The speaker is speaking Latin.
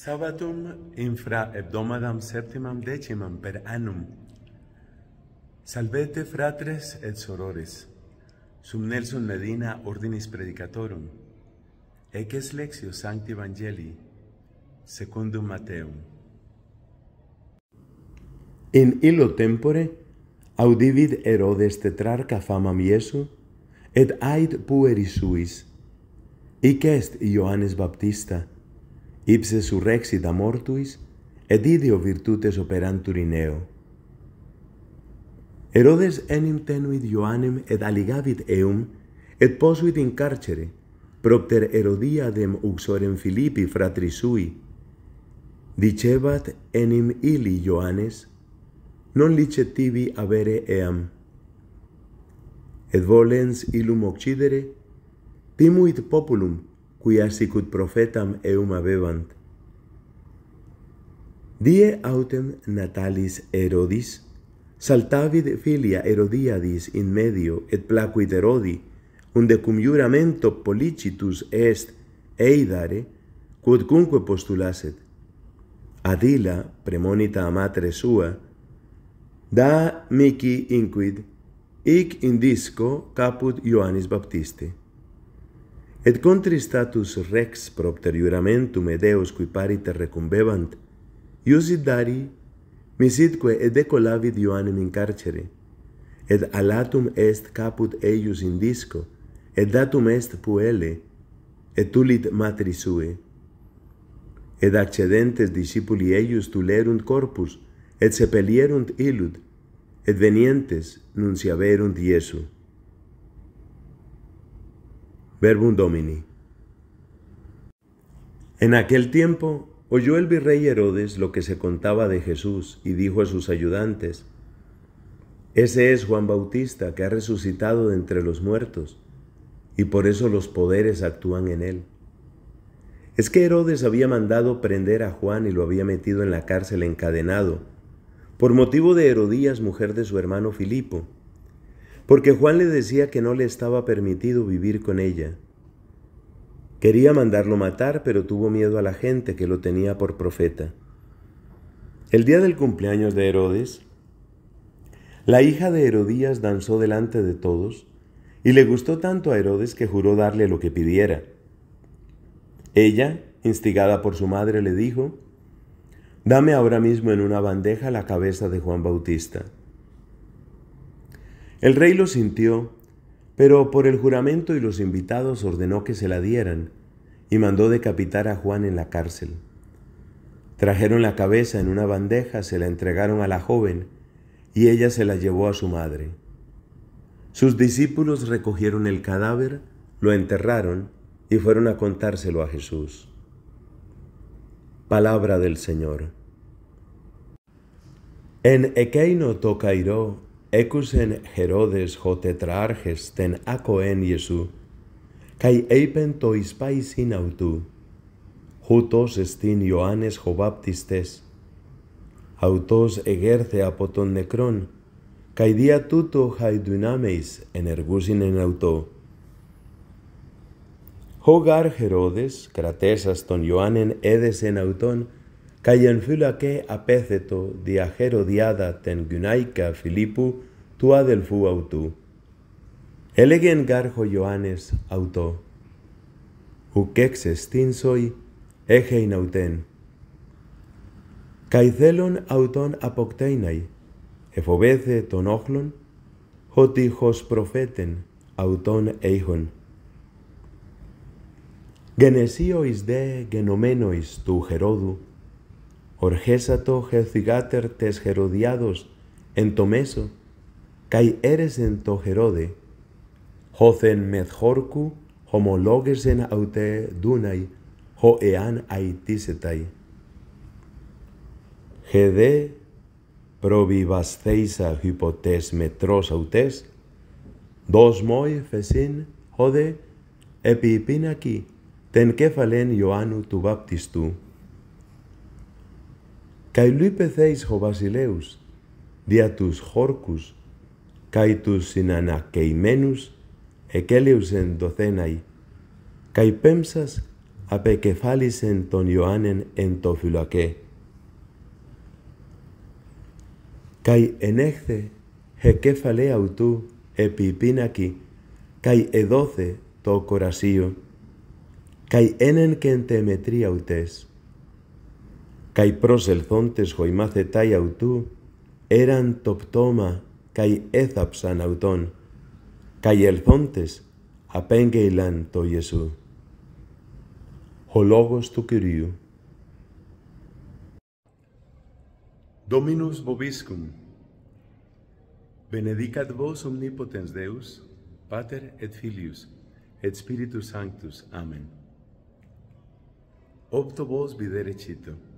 Sabatum infra hebdomadam septimam decimam per annum. Salvete fratres et sorores. Sum Nelson Medina ordinis predicatorum. Ec es lexio sancti evangelii secundum Mateum. In illo tempore audivit Herodes tetrarca famam Iesu et ait pueri suis. Ic est Ioannes Baptista – ipse surrexita mortuis, et ideo virtutes operantur in eo. Herodes enim tenuit Ioannem et aligavit eum, et posuit in carcere, propter Herodiadem uxorem Filippi fratri sui. Dicebat enim ili Ioannes, non licet tibi avere eam. Et volens illum occidere, timuit populum, quia sic ut profetam eum habebant Die autem natalis Herodis saltavit filia Herodiadis in medio et placuit Herodi unde cum juramento pollicitus est eidare quod cumque postulaset Adila premonita matre sua da mihi inquit hic indisco caput Ioannis Baptisti. Et contri status rex juramentum et deos qui pariter recumbebant, iusit dari, misitque et decolavit Ioannem in carcere, et alatum est caput eius in disco, et datum est puele, et tulit matri sue. Et accedentes discipuli eius tulerunt corpus, et sepelierunt ilud, et venientes nunciaverunt Iesu. Verbum Domini. En aquel tiempo oyó el virrey Herodes lo que se contaba de Jesús y dijo a sus ayudantes, Ese es Juan Bautista que ha resucitado de entre los muertos, y por eso los poderes actúan en él. Es que Herodes había mandado prender a Juan y lo había metido en la cárcel encadenado, por motivo de Herodías, mujer de su hermano Filipo, porque Juan le decía que no le estaba permitido vivir con ella. Quería mandarlo matar, pero tuvo miedo a la gente que lo tenía por profeta. El día del cumpleaños de Herodes, la hija de Herodías danzó delante de todos, y le gustó tanto a Herodes que juró darle lo que pidiera. Ella, instigada por su madre, le dijo, Dame ahora mismo en una bandeja la cabeza de Juan Bautista. El rey lo sintió, pero por el juramento y los invitados ordenó que se la dieran y mandó decapitar a Juan en la cárcel. Trajeron la cabeza en una bandeja, se la entregaron a la joven y ella se la llevó a su madre. Sus discípulos recogieron el cadáver, lo enterraron y fueron a contárselo a Jesús. Palabra del Señor. En Ekeino Tocairó, έκουσεν Χερόδες ο τετράρχες τεν άκοεν Ιεσού, καί έπεν το εις πάει αυτού, ούτως εστίν Ιωάννες, ο βαπτιστές. Αυτός εγέρθε από τον νεκρόν, καί δια τούτο δυνάμεις ενεργούσιν εν αυτό. Ο γάρ Χερόδες κρατέσας τον Ιωάννεν έδεσεν αυτόν, Καί απέθετο δια Χεροδιάδα τεν γυναίκα Φιλίππου του αδελφού αυτού. Έλεγεν γάρχο Ιωάννης αυτό. Ουκ σοϊ, έχειν αυτέν. Καί θέλων αυτον αποκτέιναι, εφοβέθε τον όχλον, ότι χως προφέτεν αυτον έχον. εις δε γενομένοις του Χερόδου, Οργέσατο χερθιγάτερ τες χεροδιάδος εν το μέσο, καί έρεσεν το χερόδε. Χώθεν μεθ χόρκου, χωμολόγεσεν αύτε δούναι, χώ εάν aitisetai. Χεδέ προβιβασθέισα χυποτές μετρός αυτές, δοσμόι φεσίν χώδε επί πίνακι, τεν κέφαλεν Ιωάννου του βαπτιστού. Κάι λούι πεθέης ο βασιλέους, δια τους χόρκους, καί τους συνανακεημένους, εκέλεουσεν το θέναι καί πέμψας απεκεφάλισεν τον Ιωάννεν εν το φυλακέ. Καί ενέχθε εκέφαλε αυτού επί πίνακι, καί εδόθε το κορασίο, καί ένεν τε μετρία ούτες cae pros el zontes hoi mace tai autu, eran toptoma cae ezapsan auton, cae el zontes to Iesu. Ho logos tu curiu. Dominus bobiscum, benedicat vos omnipotens Deus, Pater et Filius, et Spiritus Sanctus. Amen. Opto vos videre cito.